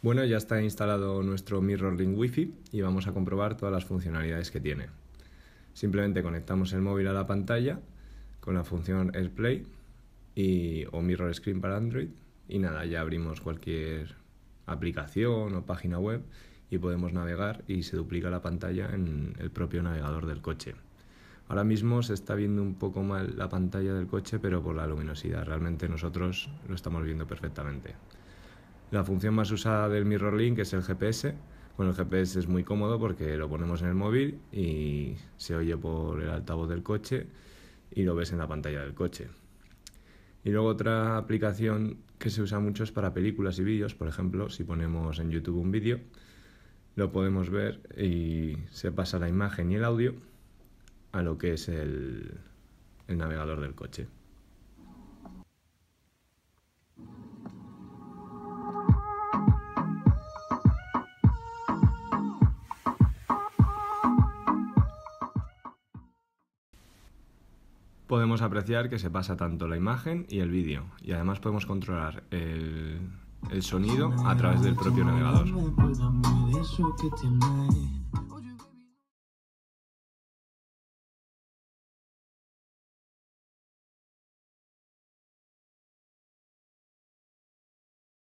Bueno, ya está instalado nuestro Mirror Link wi y vamos a comprobar todas las funcionalidades que tiene. Simplemente conectamos el móvil a la pantalla con la función AirPlay y, o Mirror Screen para Android y nada, ya abrimos cualquier aplicación o página web y podemos navegar y se duplica la pantalla en el propio navegador del coche. Ahora mismo se está viendo un poco mal la pantalla del coche, pero por la luminosidad. Realmente nosotros lo estamos viendo perfectamente. La función más usada del Mirror Link es el GPS. bueno el GPS es muy cómodo porque lo ponemos en el móvil y se oye por el altavoz del coche y lo ves en la pantalla del coche. Y luego otra aplicación que se usa mucho es para películas y vídeos. Por ejemplo, si ponemos en YouTube un vídeo, lo podemos ver y se pasa la imagen y el audio a lo que es el navegador del coche. podemos apreciar que se pasa tanto la imagen y el vídeo y además podemos controlar el, el sonido a través del propio navegador.